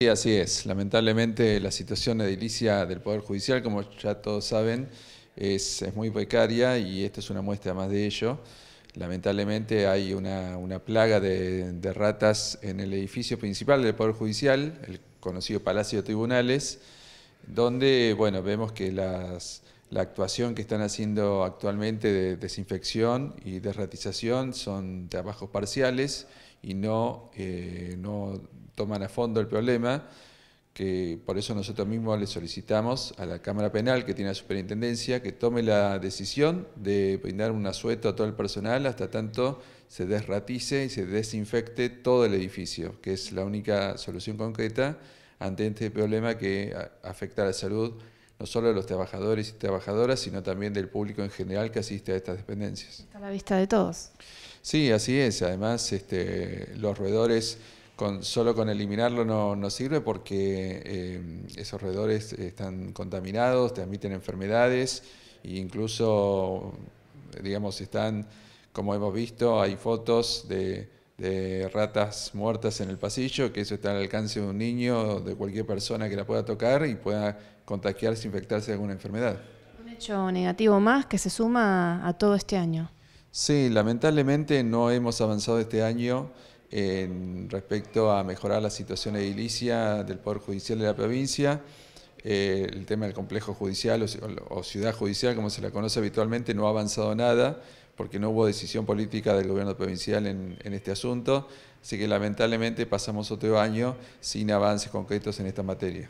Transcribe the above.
Sí, así es. Lamentablemente la situación edilicia del Poder Judicial, como ya todos saben, es, muy precaria y esta es una muestra más de ello. Lamentablemente hay una, plaga de, de, ratas en el edificio principal del Poder Judicial, el conocido Palacio de Tribunales, donde bueno, vemos que las, la actuación que están haciendo actualmente de desinfección y desratización son trabajos parciales y no, eh, no toman a fondo el problema, que por eso nosotros mismos le solicitamos a la Cámara Penal, que tiene la superintendencia, que tome la decisión de brindar un asueto a todo el personal hasta tanto se desratice y se desinfecte todo el edificio, que es la única solución concreta ante este problema que afecta a la salud no solo de los trabajadores y trabajadoras, sino también del público en general que asiste a estas dependencias. Está a la vista de todos. Sí, así es. Además, este, los roedores, solo con eliminarlo no, no sirve porque eh, esos roedores están contaminados, transmiten enfermedades e incluso, digamos, están, como hemos visto, hay fotos de de ratas muertas en el pasillo, que eso está al alcance de un niño, de cualquier persona que la pueda tocar y pueda contagiarse, infectarse de alguna enfermedad. Un hecho negativo más que se suma a todo este año. Sí, lamentablemente no hemos avanzado este año en respecto a mejorar la situación edilicia del Poder Judicial de la provincia. Eh, el tema del complejo judicial o ciudad judicial, como se la conoce habitualmente, no ha avanzado nada porque no hubo decisión política del gobierno provincial en, este asunto, así que lamentablemente pasamos otro año sin avances concretos en esta materia.